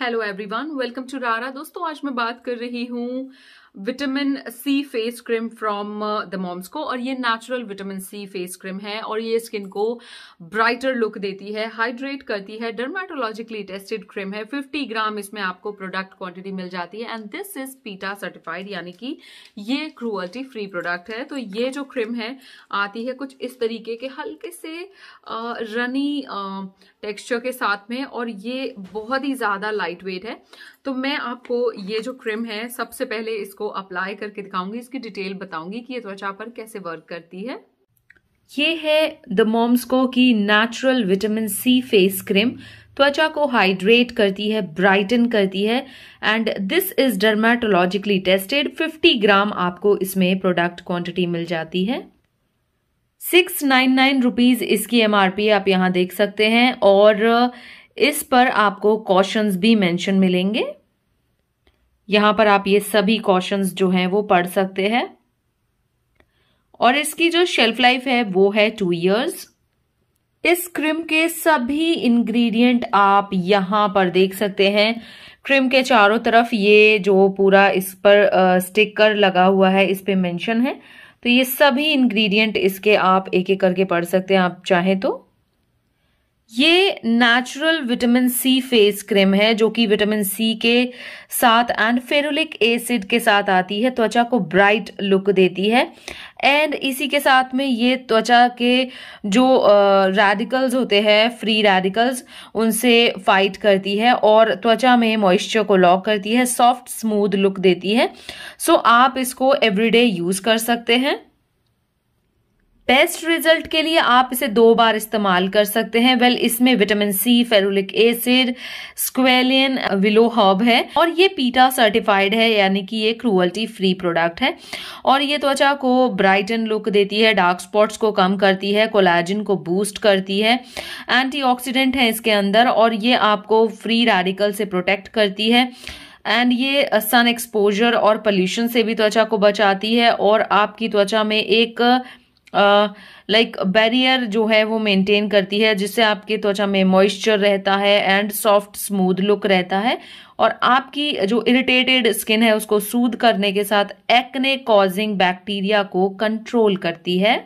hello everyone welcome to रारा दोस्तों आज मैं बात कर रही हूँ vitamin C face cream from The Moms Co और ये natural vitamin C face cream है और ये स्किन को ब्राइटर लुक देती है हाइड्रेट करती है डर्माटोलॉजिकली टेस्टेड क्रीम है 50 ग्राम इसमें आपको प्रोडक्ट क्वांटिटी मिल जाती है and this is PETA certified यानी कि ये क्रूअल्टी फ्री प्रोडक्ट है तो ये जो क्रीम है आती है कुछ इस तरीके के हल्के से रनी uh, टेक्स्चर uh, के साथ में और ये बहुत ही ज़्यादा लाइट वेट है तो मैं आपको ये जो क्रीम है सबसे पहले इसको अप्लाई करके दिखाऊंगी इसकी डिटेल बताऊंगी कि ये त्वचा पर कैसे वर्क करती है ये है द मोम्सको की natural vitamin C face cream त्वचा को हाइड्रेट करती है ब्राइटन करती है and this is dermatologically tested 50 gram आपको इसमें प्रोडक्ट क्वांटिटी मिल जाती है 699 नाइन इसकी एमआरपी आप यहां देख सकते हैं और इस पर आपको कॉशंस भी मेंशन मिलेंगे यहां पर आप ये सभी कॉशंस जो हैं वो पढ़ सकते हैं और इसकी जो शेल्फ लाइफ है वो है टू ईयर्स इस क्रीम के सभी इंग्रेडिएंट आप यहां पर देख सकते हैं क्रीम के चारों तरफ ये जो पूरा इस पर स्टिकर लगा हुआ है इस पे मेंशन है तो ये सभी इंग्रेडिएंट इसके आप एक एक करके पढ़ सकते हैं आप चाहें तो ये natural vitamin C face cream है जो कि विटामिन सी के साथ एंड फेरुलिक एसिड के साथ आती है त्वचा को ब्राइट लुक देती है एंड इसी के साथ में ये त्वचा के जो रेडिकल्स uh, होते हैं फ्री रेडिकल्स उनसे फाइट करती है और त्वचा में मॉइस्चर को लॉक करती है सॉफ्ट स्मूथ लुक देती है सो so, आप इसको एवरीडे यूज़ कर सकते हैं बेस्ट रिजल्ट के लिए आप इसे दो बार इस्तेमाल कर सकते हैं वेल इसमें vitamin C ferulic acid squalane willowherb है और ये पीटा सर्टिफाइड है यानी कि ये क्रूअल्टी फ्री प्रोडक्ट है और ये त्वचा को ब्राइटन लुक देती है डार्क स्पॉट्स को कम करती है कोलाजिन को बूस्ट करती है एंटी है इसके अंदर और ये आपको फ्री रेडिकल से प्रोटेक्ट करती है एंड ये सन uh, एक्सपोजर और पोल्यूशन से भी त्वचा को बचाती है और आपकी त्वचा में एक लाइक बैरियर जो है वो मेंटेन करती है जिससे आपके त्वचा में मॉइस्चर रहता है एंड सॉफ्ट स्मूथ लुक रहता है और आपकी जो इरिटेटेड स्किन है उसको सूद करने के साथ एक्ने कॉजिंग बैक्टीरिया को कंट्रोल करती है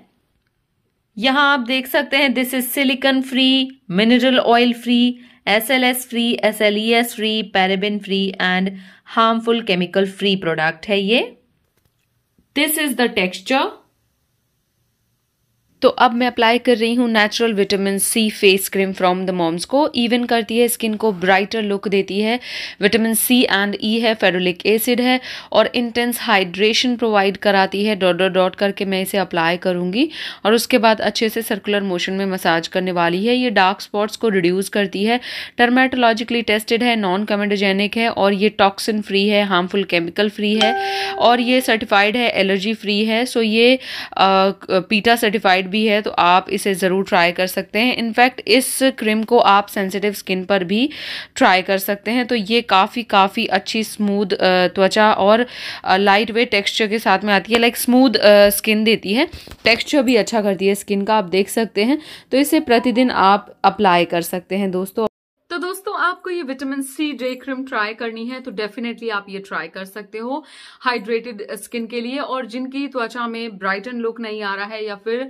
यहां आप देख सकते हैं this is silicone free mineral oil free S L S free S L E S free paraben free and harmful chemical free product है ये दिस इज द टेक्स्चर तो अब मैं अप्लाई कर रही हूँ natural vitamin C face cream from The Moms Co even करती है स्किन को ब्राइटर लुक देती है विटामिन सी एंड ई है फेरोलिक एसिड है और इंटेंस हाइड्रेशन प्रोवाइड कराती है डॉट डॉट डॉट करके मैं इसे अप्लाई करूँगी और उसके बाद अच्छे से सर्कुलर मोशन में मसाज करने वाली है ये डार्क स्पॉट्स को रिड्यूस करती है टर्माटोलॉजिकली टेस्टेड है नॉन कमेंडोजेनिक है और ये टॉक्सिन फ्री है हार्मफुल केमिकल फ्री है और ये सर्टिफाइड है एलर्जी फ्री है सो ये uh, पीटा सर्टिफाइड भी है तो आप इसे ज़रूर ट्राई कर सकते हैं इनफैक्ट इस क्रीम को आप सेंसिटिव स्किन पर भी ट्राई कर सकते हैं तो ये काफ़ी काफ़ी अच्छी स्मूद त्वचा और लाइट वेट टेक्स्चर के साथ में आती है लाइक स्मूद स्किन देती है टेक्स्चर भी अच्छा करती है स्किन का आप देख सकते हैं तो इसे प्रतिदिन आप अप्लाई कर सकते हैं दोस्तों आपको ये vitamin C day cream try करनी है तो डेफिनेटली आप ये ट्राई कर सकते हो हाइड्रेटेड स्किन के लिए और जिनकी त्वचा में ब्राइटन लुक नहीं आ रहा है या फिर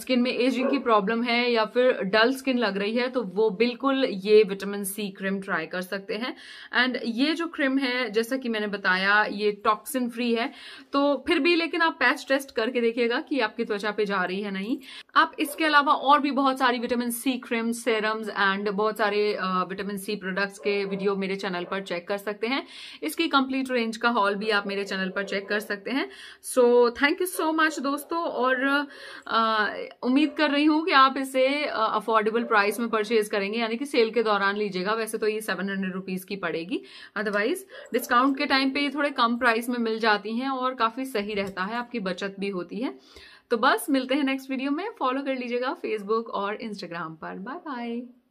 स्किन में एजिंग की प्रॉब्लम है या फिर डल स्किन लग रही है तो वो बिल्कुल ये विटामिन सी क्रीम ट्राई कर सकते हैं एंड ये जो क्रीम है जैसा कि मैंने बताया ये टॉक्सिन फ्री है तो फिर भी लेकिन आप पैच टेस्ट करके देखिएगा कि आपकी त्वचा पे जा रही है नहीं आप इसके अलावा और भी बहुत सारी vitamin C cream serums and बहुत सारे विटामिन सी प्रोडक्ट्स के वीडियो मेरे चैनल पर चेक कर सकते हैं इसकी कंप्लीट रेंज का हॉल भी आप मेरे चैनल पर चेक कर सकते हैं so thank you so much दोस्तों और उम्मीद कर रही हूँ कि आप इसे अफोर्डेबल प्राइस में परचेज करेंगे यानी कि सेल के दौरान लीजिएगा वैसे तो ये सेवन हंड्रेड रुपीज़ की पड़ेगी अदरवाइज डिस्काउंट के टाइम पे थोड़े कम प्राइस में मिल जाती हैं और काफ़ी सही रहता है आपकी बचत भी होती है तो बस मिलते हैं नेक्स्ट वीडियो में फॉलो कर लीजिएगा फेसबुक और इंस्टाग्राम पर बाय बाय